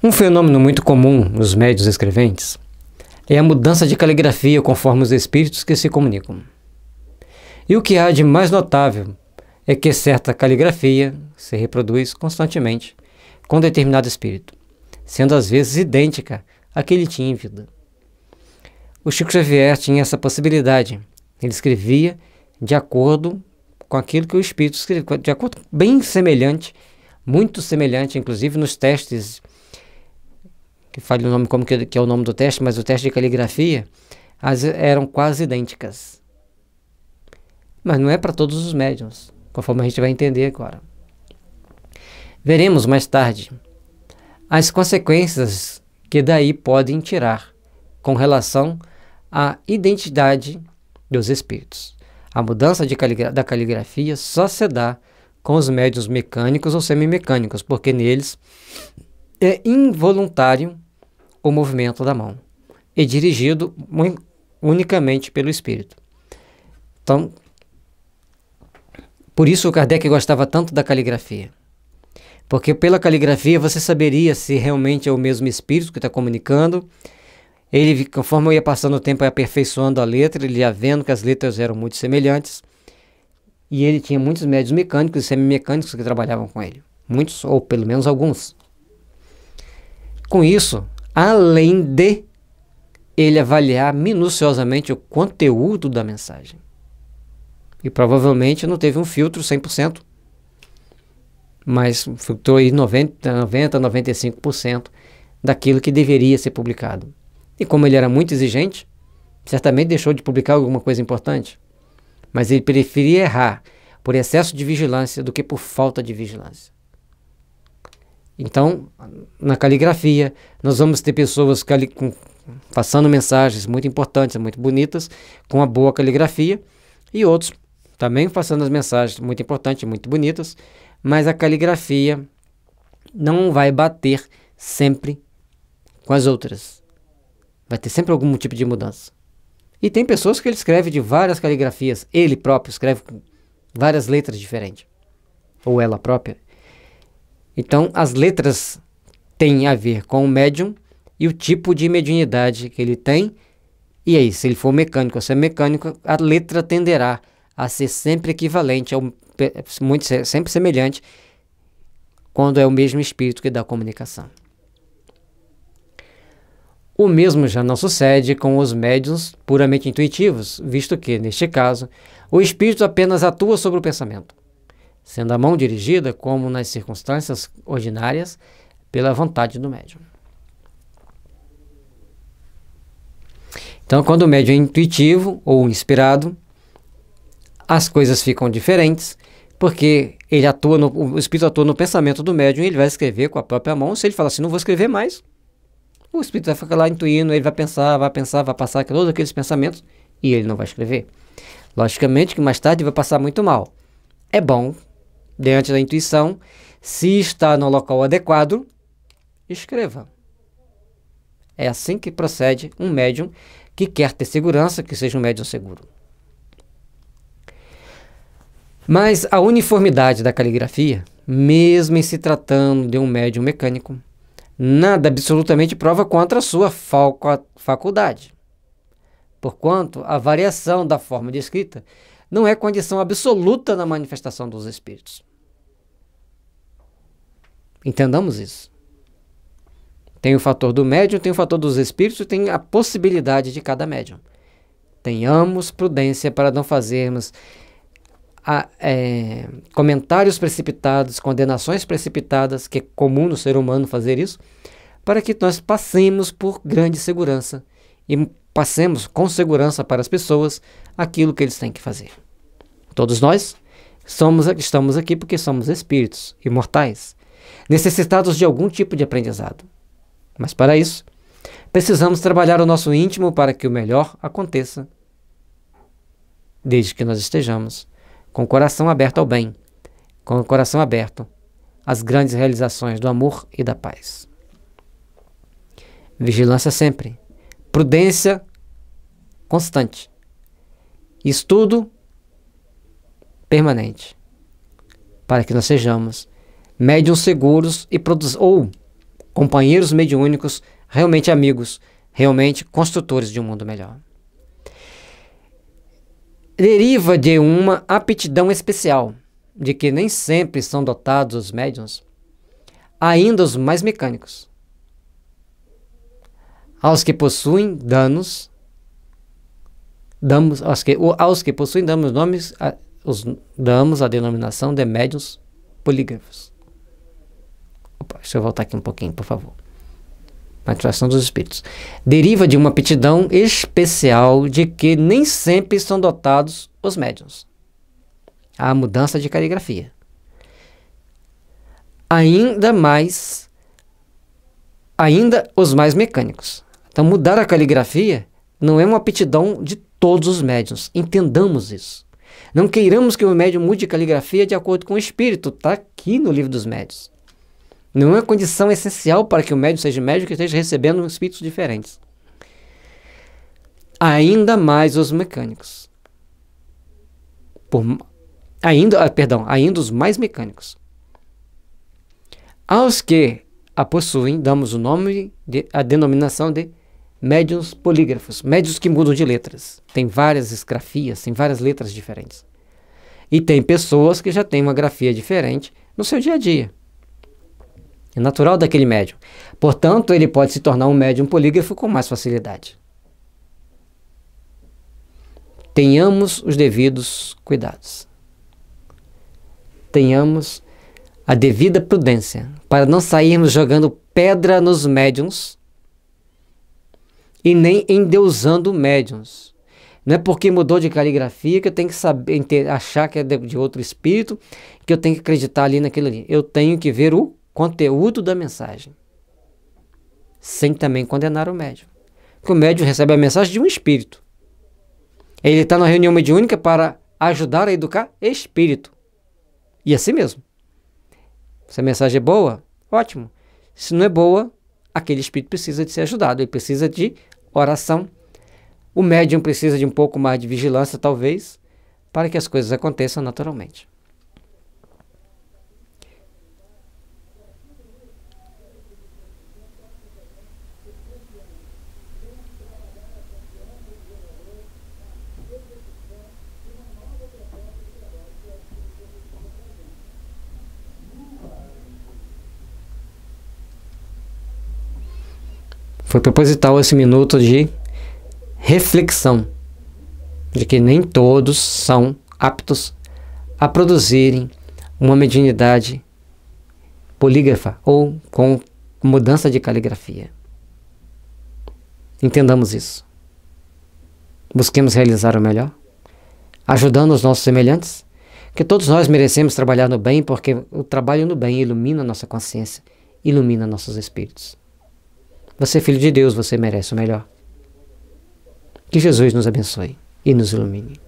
Um fenômeno muito comum nos médios escreventes é a mudança de caligrafia conforme os espíritos que se comunicam. E o que há de mais notável é que certa caligrafia se reproduz constantemente com determinado espírito, sendo às vezes idêntica à que ele tinha em vida. O Chico Xavier tinha essa possibilidade. Ele escrevia de acordo com aquilo que o espírito escrevia, de acordo bem semelhante, muito semelhante, inclusive nos testes que o nome como que, que, é o nome do teste, mas o teste de caligrafia, as eram quase idênticas. Mas não é para todos os médiums, conforme a gente vai entender agora. Veremos mais tarde as consequências que daí podem tirar com relação à identidade dos espíritos. A mudança caligra da caligrafia só se dá com os médios mecânicos ou semimecânicos, porque neles é involuntário o movimento da mão e dirigido unicamente pelo espírito. Então, por isso Kardec gostava tanto da caligrafia. Porque pela caligrafia você saberia se realmente é o mesmo espírito que está comunicando. Ele, conforme eu ia passando o tempo, ia aperfeiçoando a letra, ele ia vendo que as letras eram muito semelhantes. E ele tinha muitos médios mecânicos e semimecânicos que trabalhavam com ele. Muitos, ou pelo menos alguns. Com isso, além de ele avaliar minuciosamente o conteúdo da mensagem. E provavelmente não teve um filtro 100%, mas filtrou aí 90, 90 95% daquilo que deveria ser publicado. E como ele era muito exigente, certamente deixou de publicar alguma coisa importante, mas ele preferia errar por excesso de vigilância do que por falta de vigilância. Então, na caligrafia, nós vamos ter pessoas cali com, passando mensagens muito importantes, muito bonitas, com uma boa caligrafia, e outros também passando as mensagens muito importantes, muito bonitas, mas a caligrafia não vai bater sempre com as outras. Vai ter sempre algum tipo de mudança. E tem pessoas que ele escreve de várias caligrafias, ele próprio escreve com várias letras diferentes, ou ela própria então, as letras têm a ver com o médium e o tipo de mediunidade que ele tem. E aí, se ele for mecânico ou ser mecânico, a letra tenderá a ser sempre equivalente, ao, muito, sempre semelhante, quando é o mesmo espírito que dá a comunicação. O mesmo já não sucede com os médiuns puramente intuitivos, visto que, neste caso, o espírito apenas atua sobre o pensamento sendo a mão dirigida, como nas circunstâncias ordinárias, pela vontade do médium. Então, quando o médium é intuitivo ou inspirado, as coisas ficam diferentes, porque ele atua no, o espírito atua no pensamento do médium, ele vai escrever com a própria mão. Se ele falar assim, não vou escrever mais, o espírito vai ficar lá intuindo, ele vai pensar, vai pensar, vai passar todos aqueles pensamentos e ele não vai escrever. Logicamente que mais tarde vai passar muito mal. É bom diante da intuição, se está no local adequado, escreva. É assim que procede um médium que quer ter segurança, que seja um médium seguro. Mas a uniformidade da caligrafia, mesmo em se tratando de um médium mecânico, nada absolutamente prova contra a sua faculdade. Porquanto, a variação da forma de escrita não é condição absoluta na manifestação dos espíritos. Entendamos isso. Tem o fator do médium, tem o fator dos espíritos, tem a possibilidade de cada médium. Tenhamos prudência para não fazermos a, é, comentários precipitados, condenações precipitadas, que é comum no ser humano fazer isso, para que nós passemos por grande segurança e passemos com segurança para as pessoas aquilo que eles têm que fazer. Todos nós somos, estamos aqui porque somos espíritos imortais necessitados de algum tipo de aprendizado. Mas para isso, precisamos trabalhar o nosso íntimo para que o melhor aconteça, desde que nós estejamos com o coração aberto ao bem, com o coração aberto às grandes realizações do amor e da paz. Vigilância sempre, prudência constante, estudo permanente, para que nós sejamos médiuns seguros e ou companheiros mediúnicos realmente amigos, realmente construtores de um mundo melhor. Deriva de uma aptidão especial, de que nem sempre são dotados os médiuns, ainda os mais mecânicos, aos que possuem danos, damos, aos, que, aos que possuem damos nomes, a, os, damos a denominação de médiuns polígrafos deixa eu voltar aqui um pouquinho, por favor. A ativação dos espíritos. Deriva de uma aptidão especial de que nem sempre são dotados os médiuns. A mudança de caligrafia. Ainda mais, ainda os mais mecânicos. Então, mudar a caligrafia não é uma aptidão de todos os médiuns. Entendamos isso. Não queiramos que o médium mude a caligrafia de acordo com o espírito. Está aqui no livro dos médiuns. Nenhuma é condição essencial para que o médium seja médium que esteja recebendo espíritos diferentes. Ainda mais os mecânicos. Por, ainda, ah, perdão, ainda os mais mecânicos. Aos que a possuem, damos o nome, de, a denominação de médiums polígrafos, médiums que mudam de letras. Tem várias grafias, tem várias letras diferentes. E tem pessoas que já têm uma grafia diferente no seu dia a dia. É natural daquele médium. Portanto, ele pode se tornar um médium polígrafo com mais facilidade. Tenhamos os devidos cuidados. Tenhamos a devida prudência para não sairmos jogando pedra nos médiums e nem endeusando médiums. Não é porque mudou de caligrafia que eu tenho que saber, achar que é de outro espírito, que eu tenho que acreditar ali naquilo ali. Eu tenho que ver o conteúdo da mensagem, sem também condenar o médium. Porque o médium recebe a mensagem de um espírito. Ele está na reunião mediúnica para ajudar a educar espírito. E assim mesmo. Se a mensagem é boa, ótimo. Se não é boa, aquele espírito precisa de ser ajudado, ele precisa de oração. O médium precisa de um pouco mais de vigilância, talvez, para que as coisas aconteçam naturalmente. Foi proposital esse minuto de reflexão de que nem todos são aptos a produzirem uma mediunidade polígrafa ou com mudança de caligrafia. Entendamos isso. Busquemos realizar o melhor, ajudando os nossos semelhantes, que todos nós merecemos trabalhar no bem, porque o trabalho no bem ilumina nossa consciência, ilumina nossos espíritos. Você é filho de Deus, você merece o melhor. Que Jesus nos abençoe e nos ilumine.